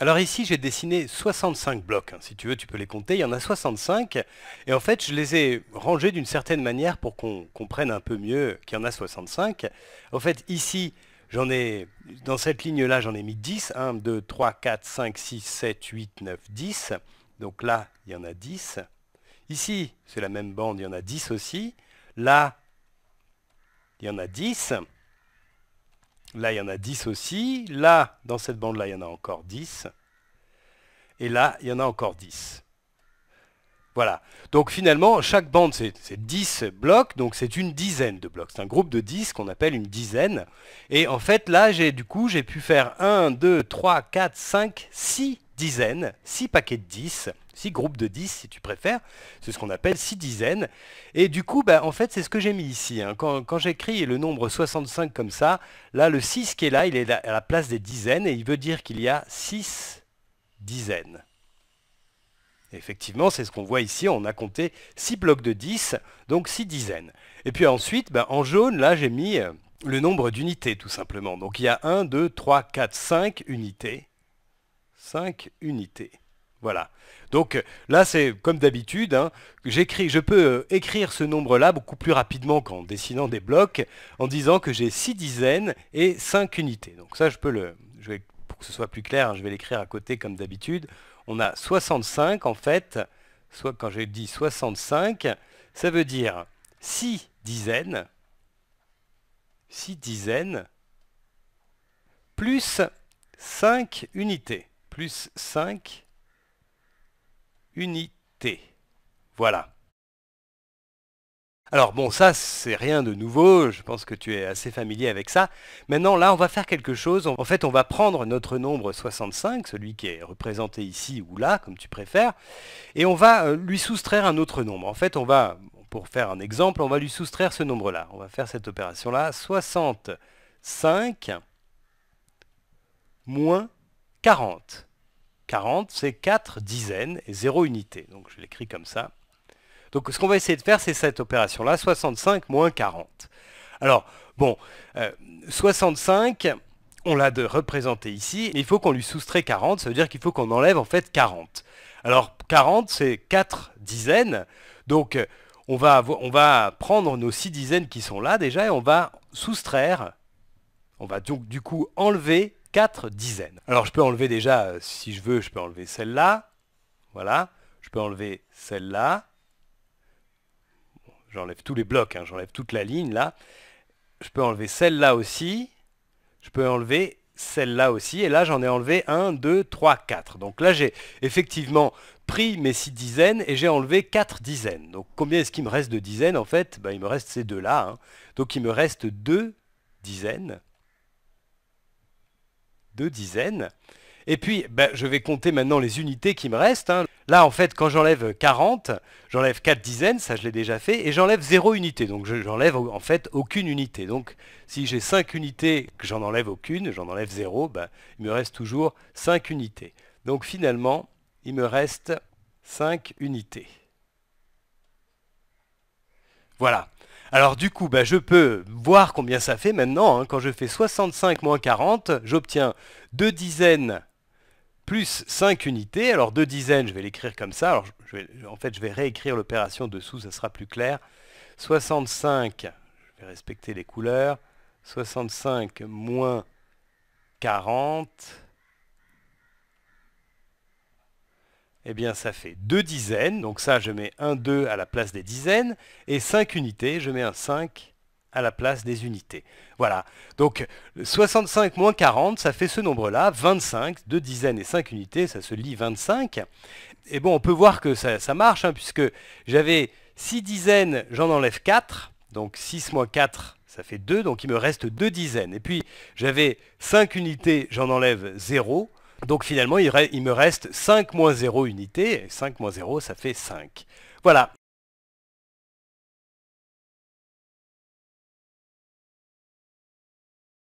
Alors ici, j'ai dessiné 65 blocs. Hein. Si tu veux, tu peux les compter. Il y en a 65. Et en fait, je les ai rangés d'une certaine manière pour qu'on comprenne un peu mieux qu'il y en a 65. En fait, ici, j'en ai, dans cette ligne-là, j'en ai mis 10. 1, 2, 3, 4, 5, 6, 7, 8, 9, 10. Donc là, il y en a 10. Ici, c'est la même bande, il y en a 10 aussi. Là, il y en a 10. Là, il y en a 10 aussi. Là, dans cette bande-là, il y en a encore 10. Et là, il y en a encore 10. Voilà. Donc finalement, chaque bande, c'est 10 blocs, donc c'est une dizaine de blocs. C'est un groupe de 10 qu'on appelle une dizaine. Et en fait, là, j'ai du coup, j'ai pu faire 1, 2, 3, 4, 5, 6 dizaines, 6 paquets de 10. 6 groupes de 10 si tu préfères, c'est ce qu'on appelle 6 dizaines. Et du coup, bah, en fait, c'est ce que j'ai mis ici. Hein. Quand, j'écris le nombre 65 comme ça, là, le 6 qui est là, il est à la place des dizaines et il veut dire qu'il y a 6 dizaines. Effectivement, c'est ce qu'on voit ici, on a compté 6 blocs de 10, donc 6 dizaines. Et puis ensuite, bah, en jaune, là j'ai mis euh, le nombre d'unités tout simplement. Donc il y a 1, 2, 3, 4, 5 unités. 5 unités. Voilà. Donc là, c'est comme d'habitude, hein, j'écris, je peux euh, écrire ce nombre-là beaucoup plus rapidement qu'en dessinant des blocs, en disant que j'ai 6 dizaines et 5 unités. Donc ça, je peux le, pour que ce soit plus clair, hein, je vais l'écrire à côté comme d'habitude. On a 65 en fait, soit quand j'ai dit 65, ça veut dire 6 dizaines, 6 dizaines, plus 5 unités, plus 5 unité. Voilà. Alors bon, ça c'est rien de nouveau, je pense que tu es assez familier avec ça. Maintenant là, on va faire quelque chose. En fait, on va prendre notre nombre 65, celui qui est représenté ici ou là, comme tu préfères, et on va euh, lui soustraire un autre nombre. En fait, on va, pour faire un exemple, on va lui soustraire ce nombre-là. On va faire cette opération-là, 65 moins 40. 40, c'est 4 dizaines et 0 unités. Donc je l'écris comme ça. Donc ce qu'on va essayer de faire, c'est cette opération-là, 65 moins 40. Alors, bon, 65, euh, on l'a de représenter ici, il faut qu'on lui soustrait 40, ça veut dire qu'il faut qu'on enlève en fait 40. Alors 40, c'est 4 dizaines, donc euh, on va, on va prendre nos 6 dizaines qui sont là déjà, et on va soustraire, on va donc du coup enlever 4 dizaines. Alors je peux enlever déjà, euh, si je veux, je peux enlever celle-là. Voilà. Je peux enlever celle-là. J'enlève tous les blocs, hein, j'enlève toute la ligne là. Je peux enlever celle-là aussi. Je peux enlever celle-là aussi. Et là, j'en ai enlevé 1, 2, 3, 4. Donc là, j'ai effectivement pris mes 6 dizaines et j'ai enlevé 4 dizaines. Donc combien est-ce qu'il me reste de dizaines en fait ben, Il me reste ces deux-là. Hein. Donc il me reste 2 dizaines deux dizaines. Et puis, ben, je vais compter maintenant les unités qui me restent. Hein. Là, en fait, quand j'enlève 40, j'enlève 4 dizaines, ça je l'ai déjà fait, et j'enlève 0 unité. Donc, j'enlève en fait aucune unité. Donc, si j'ai 5 unités, que j'en enlève aucune, j'en enlève 0, ben, il me reste toujours 5 unités. Donc, finalement, il me reste 5 unités. Voilà. Alors du coup, bah, je peux voir combien ça fait maintenant. Hein. Quand je fais 65 moins 40, j'obtiens 2 dizaines plus 5 unités. Alors 2 dizaines, je vais l'écrire comme ça. en fait, je vais réécrire l'opération dessous, ça sera plus clair. 65, je vais respecter les couleurs. 65 moins 40 eh bien ça fait 2 dizaines, donc ça je mets un 2 à la place des dizaines, et 5 unités, je mets un 5 à la place des unités. Voilà, donc 65 moins 40, ça fait ce nombre-là, 25, 2 dizaines et 5 unités, ça se lit 25. Et bon, on peut voir que ça, marche, hein, puisque j'avais 6 dizaines, j'en enlève 4, donc 6 moins 4, ça fait 2, donc il me reste 2 dizaines. Et puis j'avais 5 unités, j'en enlève 0, donc finalement, il, me reste 5 moins 0 unités, et 5 moins 0, ça fait 5. Voilà,